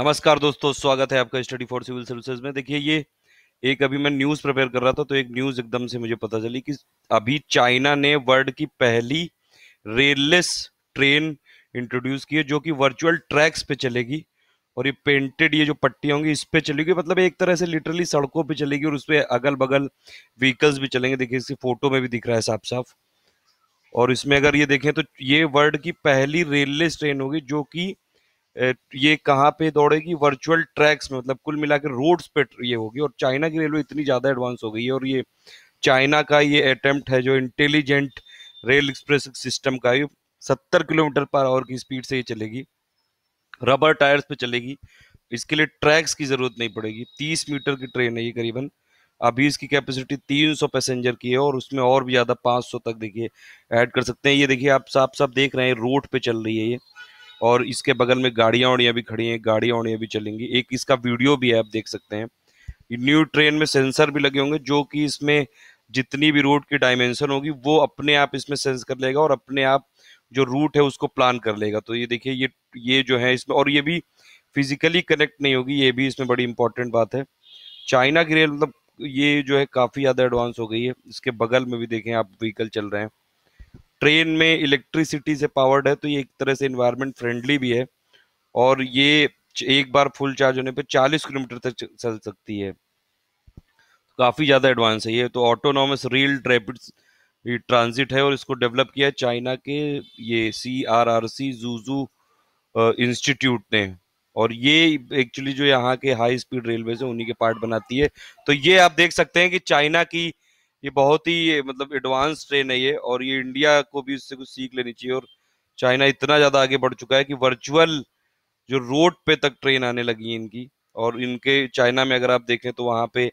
नमस्कार दोस्तों स्वागत है आपका स्टडी फॉर सिविल सर्विसेज में देखिए ये एक अभी मैं न्यूज़ प्रिपेयर कर रहा था तो एक न्यूज़ एकदम से मुझे पता चली कि अभी चाइना ने वर्ल्ड की पहली रेललेस ट्रेन इंट्रोड्यूस की है जो कि वर्चुअल ट्रैक्स पे चलेगी और ये पेंटेड ये जो पट्टी होंगी इस पे चलेगी मतलब एक तरह से लिटरली सड़कों पे चलेगी और उस पर अगल बगल व्हीकल्स भी चलेंगे देखिए इसकी फोटो में भी दिख रहा है साफ साफ और इसमें अगर ये देखें तो ये वर्ल्ड की पहली रेललेस ट्रेन होगी जो कि ये कहाँ पे दौड़ेगी वर्चुअल ट्रैक्स में मतलब कुल मिला के रोड्स पे ये होगी और चाइना की रेलवे इतनी ज़्यादा एडवांस हो गई है और ये चाइना का ये अटेम्प्ट है जो इंटेलिजेंट रेल एक्सप्रेस सिस्टम का ये सत्तर किलोमीटर पर आवर की स्पीड से ये चलेगी रबर टायर्स पे चलेगी इसके लिए ट्रैक्स की ज़रूरत नहीं पड़ेगी तीस मीटर की ट्रेन है ये करीबन अभी इसकी कैपेसिटी 300 पैसेंजर की है और उसमें और भी ज़्यादा 500 तक देखिए ऐड कर सकते हैं ये देखिए आप साफ साफ देख रहे हैं रोड पे चल रही है ये और इसके बगल में गाड़ियां ओड़ियाँ भी खड़ी हैं गाड़ियां ओड़ियाँ भी चलेंगी एक इसका वीडियो भी है आप देख सकते हैं न्यू ट्रेन में सेंसर भी लगे होंगे जो कि इसमें जितनी भी रूट की डायमेंशन होगी वो अपने आप इसमें सेंस कर लेगा और अपने आप जो रूट है उसको प्लान कर लेगा तो ये देखिए ये ये जो है इसमें और ये भी फिजिकली कनेक्ट नहीं होगी ये भी इसमें बड़ी इंपॉर्टेंट बात है चाइना की रेल मतलब ये जो है काफ़ी ज़्यादा एडवांस हो गई है इसके बगल में भी देखें आप व्हीकल चल रहे हैं ट्रेन में इलेक्ट्रिसिटी से पावर्ड है तो ये एक तरह से इन्वायरमेंट फ्रेंडली भी है और ये एक बार फुल चार्ज होने पर चालीस किलोमीटर तक चल सकती है काफ़ी ज़्यादा एडवांस है ये तो ऑटोनॉमस रेल रेपिड ट्रांजिट है और इसको डेवलप किया है चाइना के ये C R R C Zhuzhou institute ने और ये एक्चुअली जो यहाँ के हाई स्पीड रेलवे से उन्हीं के पार्ट बनाती है तो ये आप देख सकते हैं कि चाइना की ये बहुत ही मतलब एडवांस ट्रेन है ये और ये इंडिया को भी इससे कुछ सीख लेनी चाहिए और चाइना इतना ज्यादा आगे बढ़ चुका है कि वर्चुअल जो रोड पे तक ट्रेन आने लगी है इनकी और इनके चाइना में अगर आप देखें तो वहाँ पे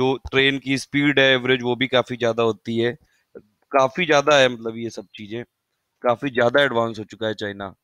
जो ट्रेन की स्पीड है एवरेज वो भी काफी ज्यादा होती है काफी ज्यादा है मतलब ये सब चीजें काफी ज्यादा एडवांस हो चुका है चाइना